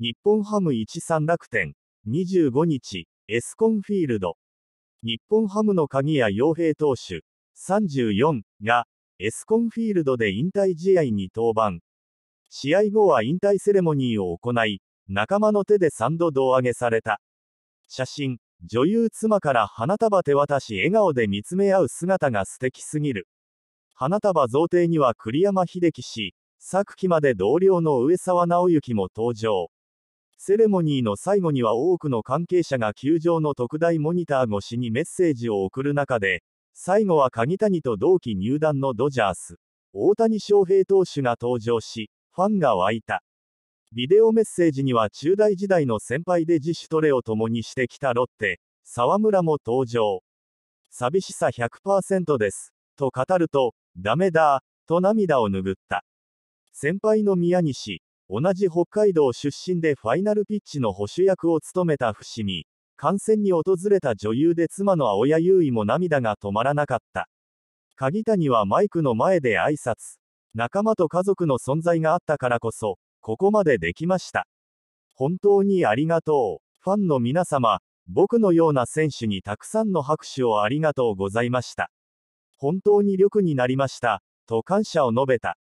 日本ハム一三楽天。25日、エスコンフィールド。日本ハムの鍵谷洋平投手。34が、エスコンフィールドで引退試合に登板。試合後は引退セレモニーを行い、仲間の手で3度胴上げされた。写真、女優妻から花束手渡し笑顔で見つめ合う姿が素敵すぎる。花束贈呈には栗山英樹氏、昨季まで同僚の上沢直之も登場。セレモニーの最後には多くの関係者が球場の特大モニター越しにメッセージを送る中で、最後は鍵谷と同期入団のドジャース、大谷翔平投手が登場し、ファンが湧いた。ビデオメッセージには中大時代の先輩で自主トレを共にしてきたロッテ、沢村も登場。寂しさ100%です、と語ると、ダメだ、と涙を拭った。先輩の宮西、同じ北海道出身でファイナルピッチの保守役を務めた伏見観戦に訪れた女優で妻の青谷優衣も涙が止まらなかった鍵谷はマイクの前で挨拶仲間と家族の存在があったからこそここまでできました本当にありがとうファンの皆様僕のような選手にたくさんの拍手をありがとうございました本当に力になりましたと感謝を述べた